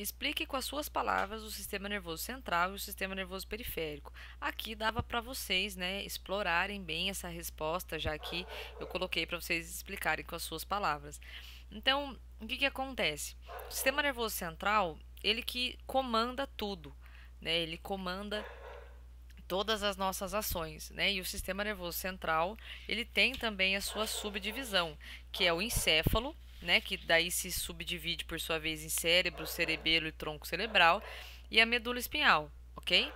Explique com as suas palavras o sistema nervoso central e o sistema nervoso periférico. Aqui dava para vocês, né, explorarem bem essa resposta, já que eu coloquei para vocês explicarem com as suas palavras. Então, o que, que acontece? O sistema nervoso central, ele que comanda tudo, né? Ele comanda todas as nossas ações, né? E o sistema nervoso central, ele tem também a sua subdivisão, que é o encéfalo, né, que daí se subdivide por sua vez em cérebro, cerebelo e tronco cerebral, e a medula espinhal, ok?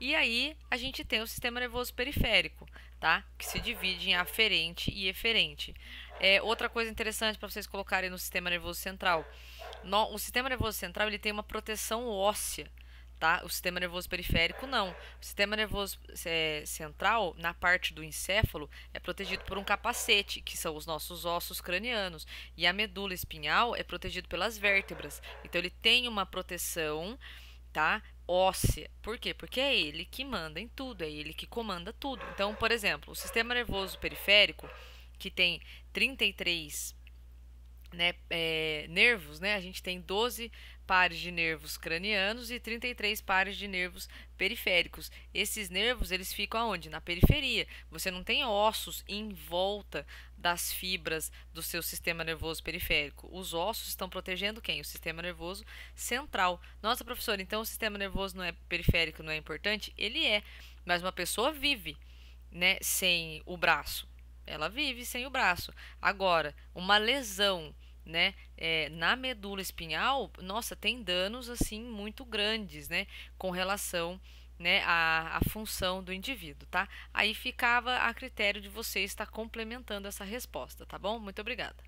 E aí a gente tem o sistema nervoso periférico, tá? Que se divide em aferente e eferente. É, outra coisa interessante para vocês colocarem no sistema nervoso central, no, o sistema nervoso central ele tem uma proteção óssea tá? O sistema nervoso periférico não. O sistema nervoso é, central, na parte do encéfalo, é protegido por um capacete, que são os nossos ossos cranianos, e a medula espinhal é protegido pelas vértebras. Então ele tem uma proteção, tá? Óssea. Por quê? Porque é ele que manda em tudo, é ele que comanda tudo. Então, por exemplo, o sistema nervoso periférico, que tem 33 né, é, nervos, né? A gente tem 12 pares de nervos cranianos e 33 pares de nervos periféricos. Esses nervos, eles ficam aonde? Na periferia. Você não tem ossos em volta das fibras do seu sistema nervoso periférico. Os ossos estão protegendo quem? O sistema nervoso central. Nossa, professora, então o sistema nervoso não é periférico, não é importante? Ele é, mas uma pessoa vive, né, sem o braço ela vive sem o braço. Agora, uma lesão né, é, na medula espinhal, nossa, tem danos assim muito grandes, né, com relação né, à função do indivíduo, tá? Aí ficava a critério de você estar complementando essa resposta, tá bom? Muito obrigada.